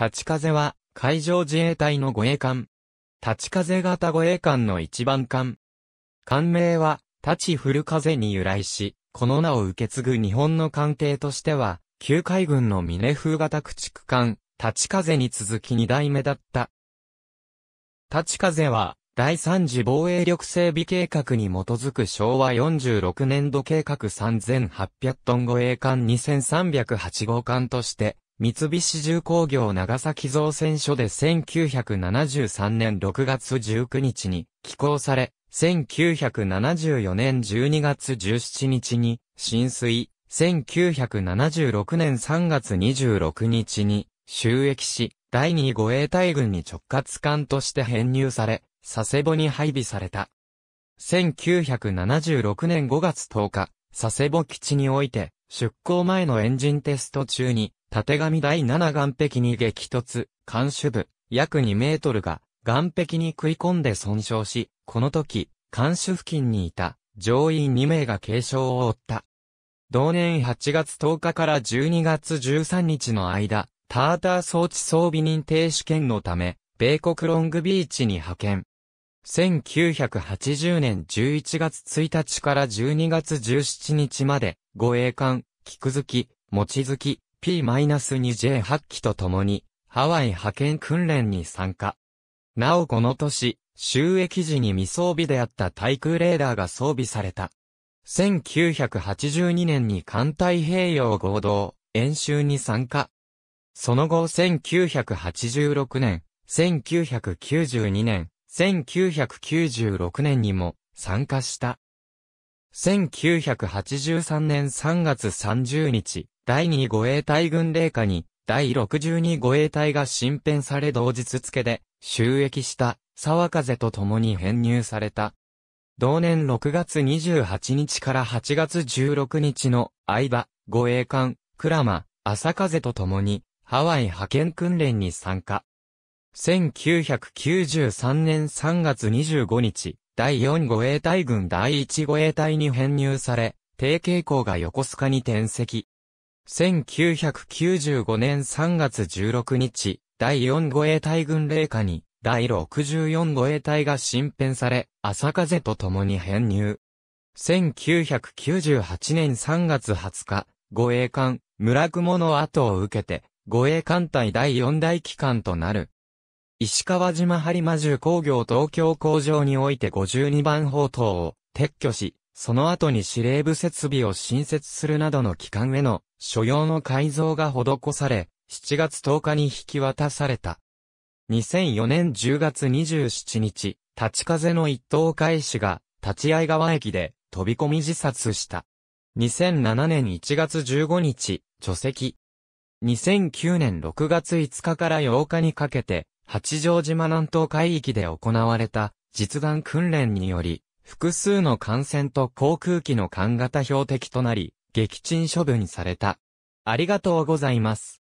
立ち風は、海上自衛隊の護衛艦。立ち風型護衛艦の一番艦。艦名は、立ち古風に由来し、この名を受け継ぐ日本の艦艇としては、旧海軍の峰風型駆逐艦、立ち風に続き二代目だった。立ち風は、第3次防衛力整備計画に基づく昭和46年度計画3800トン護衛艦2308号艦として三菱重工業長崎造船所で1973年6月19日に寄港され、1974年12月17日に浸水、1976年3月26日に収益し、第2護衛隊軍に直轄艦として編入され、佐世保に配備された。1976年5月10日、佐世保基地において、出港前のエンジンテスト中に、縦紙第7岸壁に激突、監首部、約2メートルが、岸壁に食い込んで損傷し、この時、監首付近にいた、乗員2名が軽傷を負った。同年8月10日から12月13日の間、ターター装置装備認定試験のため、米国ロングビーチに派遣。1980年11月1日から12月17日まで、護衛艦、菊月、餅月、P-2J 8機と共に、ハワイ派遣訓練に参加。なおこの年、収益時に未装備であった対空レーダーが装備された。1982年に艦太平洋合同演習に参加。その後1986年、1992年、1996年にも参加した。1983年3月30日、第2護衛隊軍令下に、第62護衛隊が新編され同日付で、収益した、沢風と共に編入された。同年6月28日から8月16日の間、護衛艦、クラマ、朝風と共に、ハワイ派遣訓練に参加。1993年3月25日、第4護衛隊軍第1護衛隊に編入され、低傾向が横須賀に転籍。1995年3月16日、第4護衛隊軍令下に、第64護衛隊が新編され、朝風と共に編入。1998年3月20日、護衛艦、村雲の後を受けて、護衛艦隊第4大機関となる、石川島播磨重工業東京工場において52番砲塔を撤去し、その後に司令部設備を新設するなどの機関への所要の改造が施され、7月10日に引き渡された。2004年10月27日、立ち風の一等開始が、立い川駅で飛び込み自殺した。2007年1月15日、除籍。2009年6月5日から8日にかけて、八丈島南東海域で行われた実弾訓練により、複数の艦船と航空機の艦型標的となり、撃沈処分された。ありがとうございます。